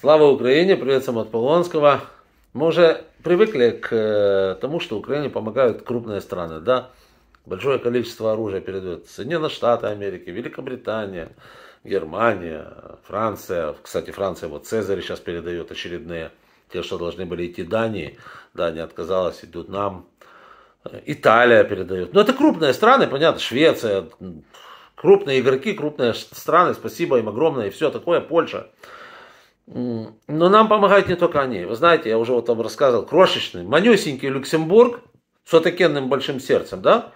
Слава Украине, привет сам от Полонского. Мы уже привыкли к э, тому, что Украине помогают крупные страны, да? Большое количество оружия передают Соединенные Штаты Америки, Великобритания, Германия, Франция. Кстати, Франция, вот Цезарь сейчас передает очередные, те, что должны были идти Дании. Дания отказалась, идут нам. Италия передает. Но ну, это крупные страны, понятно, Швеция, крупные игроки, крупные страны, спасибо им огромное и все такое, Польша. Но нам помогают не только они. Вы знаете, я уже вот вам рассказывал, крошечный, манюсенький Люксембург с отакенным большим сердцем, да,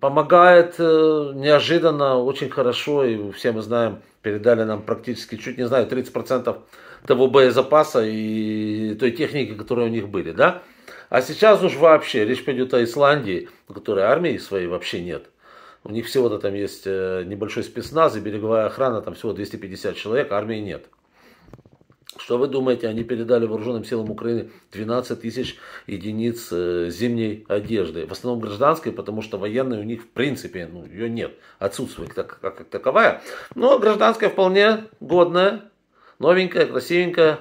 помогает э, неожиданно, очень хорошо, и все мы знаем, передали нам практически, чуть не знаю, 30% того боезапаса и той техники, которые у них были, да. А сейчас уж вообще, речь пойдет о Исландии, у которой армии своей вообще нет. У них всего-то там есть э, небольшой спецназ и береговая охрана, там всего 250 человек, армии нет. Что вы думаете, они передали вооруженным силам Украины 12 тысяч единиц э, зимней одежды. В основном гражданской, потому что военной у них в принципе ну, ее нет. Отсутствует как, как, как таковая. Но гражданская вполне годная, новенькая, красивенькая.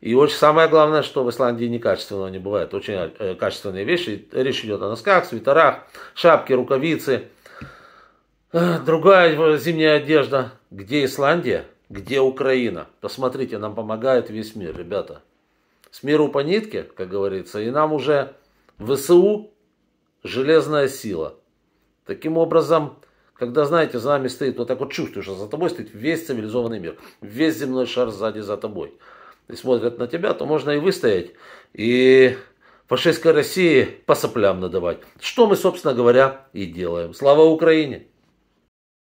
И очень самое главное, что в Исландии некачественного не бывает. Очень э, качественные вещи. Речь идет о носках, свитерах, шапке, рукавицы. Э, другая зимняя одежда. Где Исландия? Где Украина? Посмотрите, нам помогает весь мир, ребята. С миру по нитке, как говорится, и нам уже ВСУ железная сила. Таким образом, когда, знаете, за нами стоит, вот так вот чувствуешь, что за тобой стоит весь цивилизованный мир, весь земной шар сзади за тобой. И смотрят на тебя, то можно и выстоять, и фашистской России по соплям надавать. Что мы, собственно говоря, и делаем. Слава Украине!